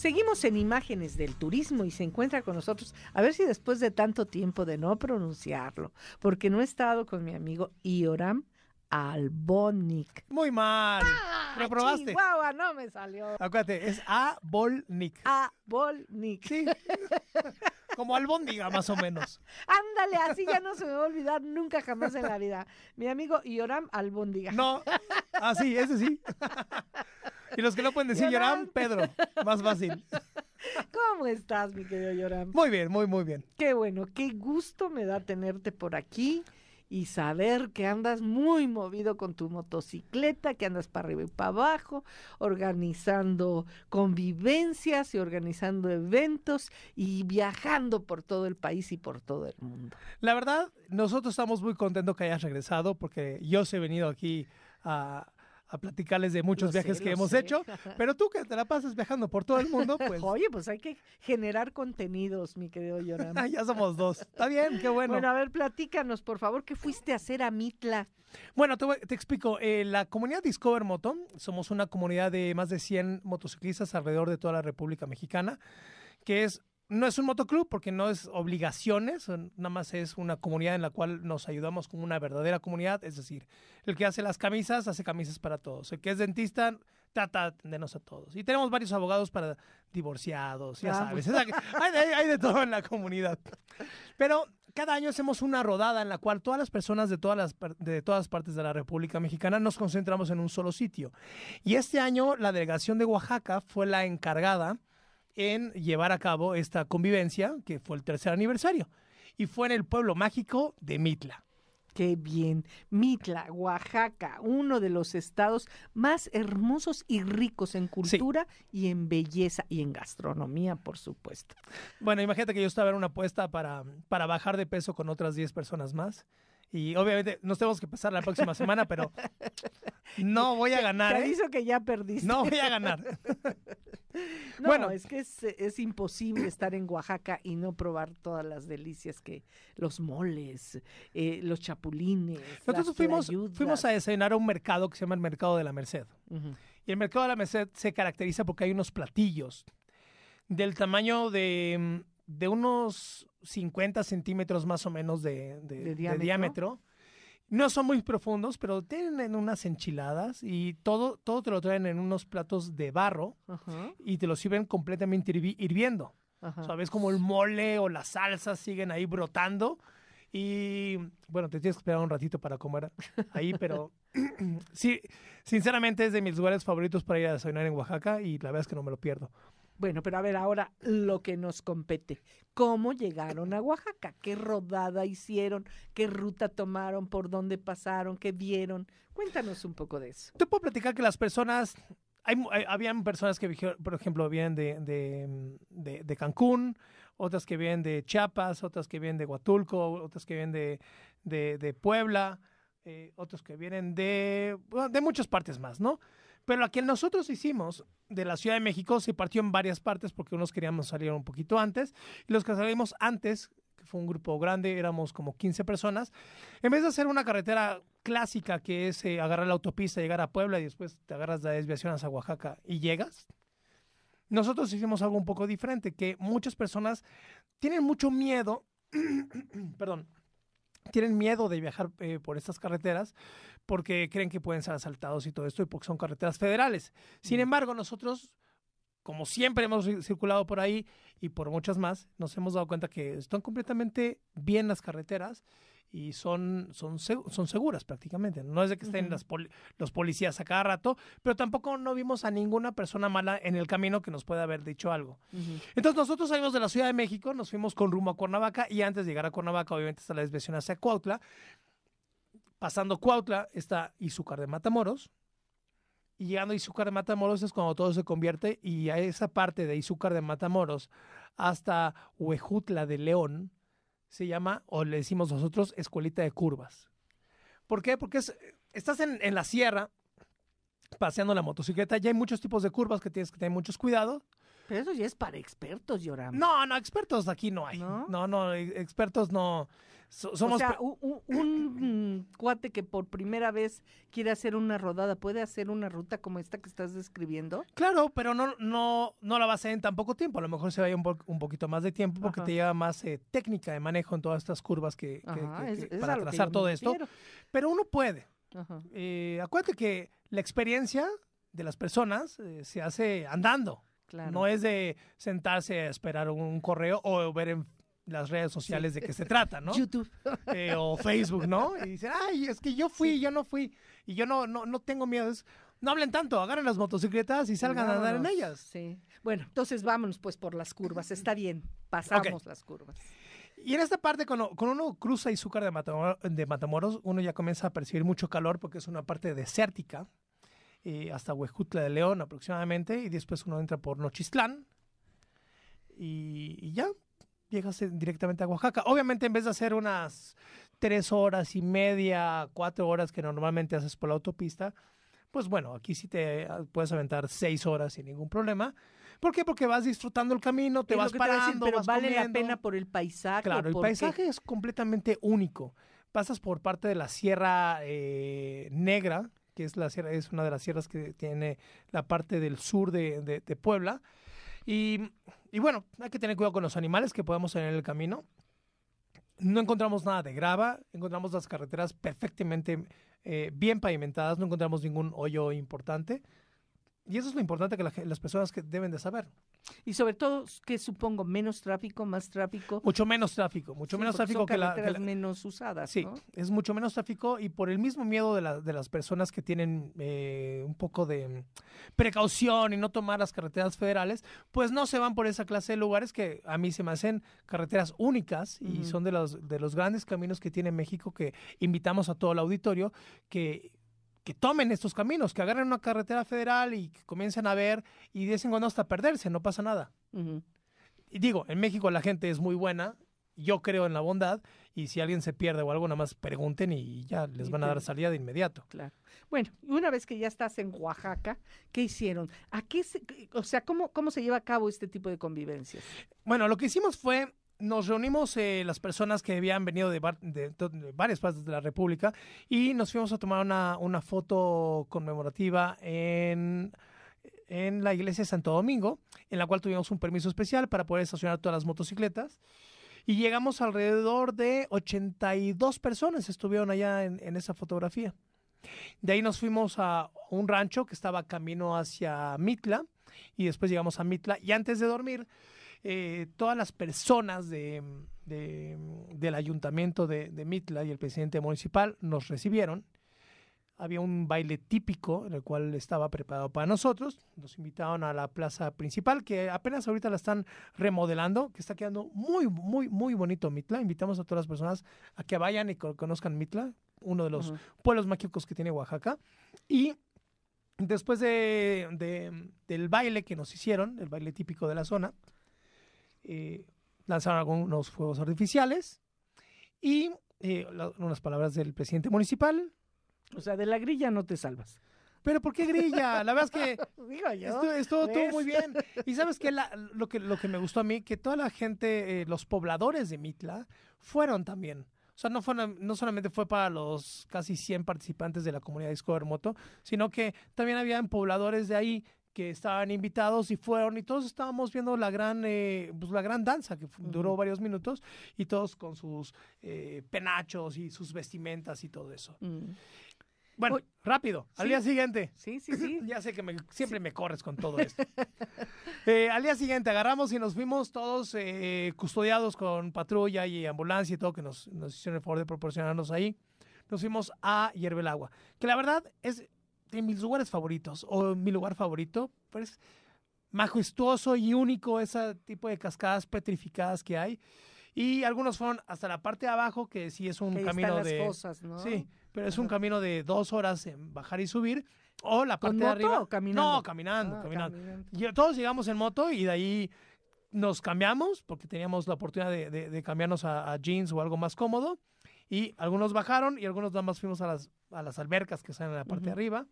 Seguimos en imágenes del turismo y se encuentra con nosotros, a ver si después de tanto tiempo de no pronunciarlo, porque no he estado con mi amigo Ioram Albonic. Muy mal. Ah, ¿Lo probaste? no me salió. Acuérdate, es Abolnik. Abolnik. Sí. como albóndiga más o menos. Ándale, así ya no se me va a olvidar nunca jamás en la vida. Mi amigo Yoram Albóndiga. No, así, ah, ese sí. Y los que no pueden decir Yoram, Pedro, más fácil. ¿Cómo estás, mi querido Yoram? Muy bien, muy, muy bien. Qué bueno, qué gusto me da tenerte por aquí y saber que andas muy movido con tu motocicleta, que andas para arriba y para abajo, organizando convivencias y organizando eventos y viajando por todo el país y por todo el mundo. La verdad, nosotros estamos muy contentos que hayas regresado porque yo se he venido aquí a a platicarles de muchos viajes que hemos hecho, pero tú que te la pasas viajando por todo el mundo, pues... Oye, pues hay que generar contenidos, mi querido Yoram. ya somos dos. Está bien, qué bueno. Bueno, a ver, platícanos, por favor, ¿qué fuiste a hacer a Mitla? Bueno, te, explico. Eh, la comunidad Discover Moto, somos una comunidad de más de 100 motociclistas alrededor de toda la República Mexicana, que es no es un motoclub porque no es obligaciones, nada más es una comunidad en la cual nos ayudamos como una verdadera comunidad, es decir, el que hace las camisas hace camisas para todos, el que es dentista trata de atendernos a todos. Y tenemos varios abogados para divorciados, ya ah, sabes, hay, de todo en la comunidad. Pero cada año hacemos una rodada en la cual todas las personas de todas las, de todas partes de la República Mexicana nos concentramos en un solo sitio. Y este año la delegación de Oaxaca fue la encargada en llevar a cabo esta convivencia, que fue el tercer aniversario. Y fue en el pueblo mágico de Mitla. Qué bien. Mitla, Oaxaca, uno de los estados más hermosos y ricos en cultura y en belleza y en gastronomía, por supuesto. Bueno, imagínate que yo estaba en una apuesta para, para bajar de peso con otras 10 personas más y obviamente nos tenemos que pasar la próxima semana, pero no voy a ganar. Te ¿eh? hizo que ya perdiste. No voy a ganar. bueno, es que es, imposible estar en Oaxaca y no probar todas las delicias que los moles, eh, los chapulines. Nosotros fuimos, fuimos, a desayunar a un mercado que se llama el Mercado de la Merced. Y el Mercado de la Merced se caracteriza porque hay unos platillos del tamaño de mm, de unos 50 centímetros más o menos de, diámetro? No son muy profundos, pero tienen unas enchiladas y todo, todo te lo traen en unos platos de barro y te lo sirven completamente hirviendo. ¿Sabes? Como el mole o la salsa siguen ahí brotando. Y bueno, te tienes que esperar un ratito para comer ahí, pero sí, sinceramente es de mis lugares favoritos para ir a desayunar en Oaxaca y la verdad es que no me lo pierdo. Bueno, pero a ver ahora lo que nos compete. ¿Cómo llegaron a Oaxaca? ¿Qué rodada hicieron? ¿Qué ruta tomaron? ¿Por dónde pasaron? ¿Qué vieron? Cuéntanos un poco de eso. Te puedo platicar que las personas hay, habían personas que, por ejemplo, vienen de, mm, de, de, Cancún, otras que vienen de Chiapas, otras que vienen de Huatulco, otras que vienen de, Puebla, otras eh, otros que vienen de, de muchas partes más, ¿no? Pero lo que nosotros hicimos de la Ciudad de México se partió en varias partes porque unos queríamos salir un poquito antes y los que salimos antes, que fue un grupo grande, éramos como 15 personas, en vez de hacer una carretera clásica que es eh, agarrar la autopista, llegar a Puebla y después te agarras la desviación hacia Oaxaca y llegas, nosotros hicimos algo un poco diferente, que muchas personas tienen mucho miedo, perdón, tienen miedo de viajar eh, por estas carreteras porque creen que pueden ser asaltados y todo esto, y porque son carreteras federales. Sin embargo, nosotros, como siempre hemos circulado por ahí y por muchas más, nos hemos dado cuenta que están completamente bien las carreteras y son, son, son seguras prácticamente. No es de que estén los policías a cada rato, pero tampoco no vimos a ninguna persona mala en el camino que nos pueda haber dicho algo. Entonces nosotros salimos de la Ciudad de México, nos fuimos con rumbo a Cuernavaca y antes de llegar a Cuernavaca, obviamente está la desviación hacia Cuautla. Pasando Cuautla está Izúcar de Matamoros, y llegando a Izúcar de Matamoros es cuando todo se convierte y a esa parte de Izúcar de Matamoros hasta Huejutla de León se llama, o le decimos nosotros, escuelita de curvas. ¿Por qué? Porque estás en, en, la sierra paseando la motocicleta, ya hay muchos tipos de curvas que tienes que tener muchos cuidados eso ya es para expertos, Yoram. No, no, expertos aquí no hay. No, no, eh, expertos no. somos o sea, un, mm, cuate que por primera vez quiere hacer una rodada, ¿puede hacer una ruta como esta que estás describiendo? Claro, pero no, no, no la va a hacer en tan poco tiempo. A lo mejor se vaya un, un poquito más de tiempo porque te lleva más eh, técnica de manejo en todas estas curvas que, para trazar todo esto. Pero uno puede. Eh, acuérdate que la experiencia de las personas se hace andando. No es de sentarse a esperar un correo o ver en las redes sociales de qué se trata, ¿no? YouTube. Eh, o Facebook, ¿no? Y dicen, ay, es que yo fui, yo no fui. Y yo no, no, no tengo miedo. no hablen tanto, agarren las motocicletas y salgan a andar en ellas. Sí. Bueno, entonces vámonos pues por las curvas. Está bien, pasamos las curvas. Y en esta parte, cuando, uno cruza Izúcar de, Matamoros, de Matamoros, uno ya comienza a percibir mucho calor porque es una parte desértica. Eh, hasta Huejutla de León aproximadamente, y después uno entra por Nochistlán y, ya llegas directamente a Oaxaca. Obviamente en vez de hacer unas tres horas y media, cuatro horas que normalmente haces por la autopista, pues bueno, aquí sí te ah, puedes aventar seis horas sin ningún problema. ¿Por qué? Porque vas disfrutando el camino, te vas parando, pero vale la pena por el paisaje. Claro, el paisaje es completamente único. Pasas por parte de la Sierra eh, Negra, que es, la es una de las sierras que tiene la parte del sur de, Puebla. Y, bueno, hay que tener cuidado con los animales que podemos tener en el camino. No encontramos nada de grava, encontramos las carreteras perfectamente eh, bien pavimentadas, no encontramos ningún hoyo importante. Y eso es lo importante que las personas que deben de saber. Y sobre todo, que supongo, menos tráfico, más tráfico. Mucho menos tráfico, mucho menos tráfico que, la, que menos usadas. Sí, es mucho menos tráfico y por el mismo miedo de, las personas que tienen eh, un poco de precaución y no tomar las carreteras federales, pues no se van por esa clase de lugares que a mí se me hacen carreteras únicas y son de los, de los grandes caminos que tiene México que invitamos a todo el auditorio que que tomen estos caminos, que agarren una carretera federal y que comiencen a ver y dicen cuando hasta perderse, no pasa nada. Y digo, en México la gente es muy buena, yo creo en la bondad y si alguien se pierde o algo, nada más pregunten y ya les van a dar salida de inmediato. Claro. Bueno, una vez que ya estás en Oaxaca, ¿qué hicieron? ¿A o sea, ¿cómo, cómo se lleva a cabo este tipo de convivencias? Bueno, lo que hicimos fue nos reunimos eh, las personas que habían venido de, varias partes de la República y nos fuimos a tomar una, foto conmemorativa en, en la iglesia de Santo Domingo, en la cual tuvimos un permiso especial para poder estacionar todas las motocicletas. Y llegamos alrededor de 82 personas estuvieron allá en, en esa fotografía. De ahí nos fuimos a un rancho que estaba camino hacia Mitla y después llegamos a Mitla y antes de dormir eh, todas las personas del ayuntamiento de, Mitla y el presidente municipal nos recibieron. Había un baile típico en el cual estaba preparado para nosotros. Nos invitaron a la plaza principal, que apenas ahorita la están remodelando, que está quedando muy, muy, muy bonito Mitla. Invitamos a todas las personas a que vayan y conozcan Mitla, uno de los pueblos mágicos que tiene Oaxaca. Y después del baile que nos hicieron, el baile típico de la zona, eh, lanzaron algunos fuegos artificiales y eh, unas palabras del presidente municipal. O sea, de la grilla no te salvas. Pero ¿por qué grilla? La verdad es que estuvo, todo muy bien. Y sabes que lo que lo que me gustó a mí que toda la gente, eh, los pobladores de Mitla fueron también. O sea, no, fue no solamente fue para los casi 100 participantes de la comunidad de Disco Moto, sino que también habían pobladores de ahí que estaban invitados y fueron y todos estábamos viendo la gran eh, pues, la gran danza que duró varios minutos y todos con sus eh, penachos y sus vestimentas y todo eso. Mm. Bueno, rápido, al día siguiente. Sí, sí, sí. ya sé que siempre me corres con todo esto. Eh, al día siguiente agarramos y nos fuimos todos custodiados con patrulla y ambulancia y todo que nos, nos hicieron el favor de proporcionarnos ahí. Nos fuimos a Hierve el Agua, que la verdad es de mis lugares favoritos o mi lugar favorito, pues majestuoso y único ese tipo de cascadas petrificadas que hay. Y algunos fueron hasta la parte de abajo, que sí es un camino de... Cosas, ¿no? Sí, pero es un camino de dos horas en bajar y subir. O la parte de arriba. O caminando? No, caminando, ah, caminando. Todos llegamos en moto y de ahí nos cambiamos, porque teníamos la oportunidad de, cambiarnos a, a, jeans o algo más cómodo. Y algunos bajaron y algunos nada más fuimos a las, a las albercas que están en la parte de arriba.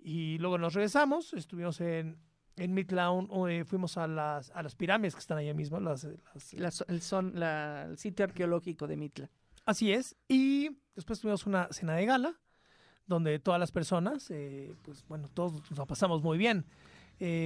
Y luego nos regresamos, estuvimos en, en eh, fuimos a las, a las pirámides que están allá mismo. Eh, las, el, son, el sitio arqueológico de Mitla. Así es. Y después tuvimos una cena de gala donde todas las personas, eh, pues bueno, todos nos pasamos muy bien. el,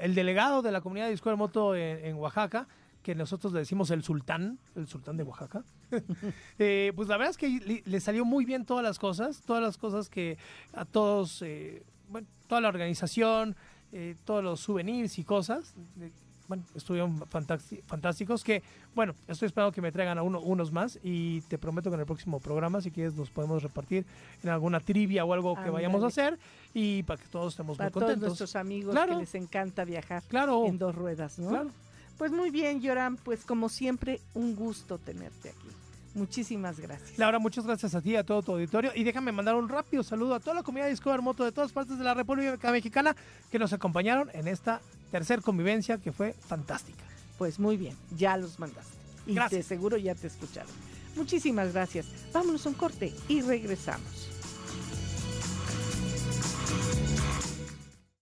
el, delegado de la comunidad de de Moto en Oaxaca que nosotros le decimos el sultán, el sultán de Oaxaca, eh, pues la verdad es que le, salió muy bien todas las cosas, todas las cosas que a todos, eh, bueno, toda la organización, eh, todos los souvenirs y cosas, bueno, estuvieron fantásticos que, bueno, estoy esperando que me traigan a uno, unos más y te prometo que en el próximo programa, si quieres, nos podemos repartir en alguna trivia o algo que vayamos a hacer y para que todos estemos muy contentos. Para todos nuestros amigos que les encanta viajar en dos ruedas, ¿no? Claro. Pues muy bien, Yoram, pues como siempre, un gusto tenerte aquí. Muchísimas gracias. Laura, muchas gracias a ti, a todo tu auditorio. Y déjame mandar un rápido saludo a toda la comunidad de Discover Moto de todas partes de la República Mexicana que nos acompañaron en esta tercer convivencia que fue fantástica. Pues muy bien, ya los mandaste. Y gracias. seguro ya te escucharon. Muchísimas gracias. Vámonos a un corte y regresamos.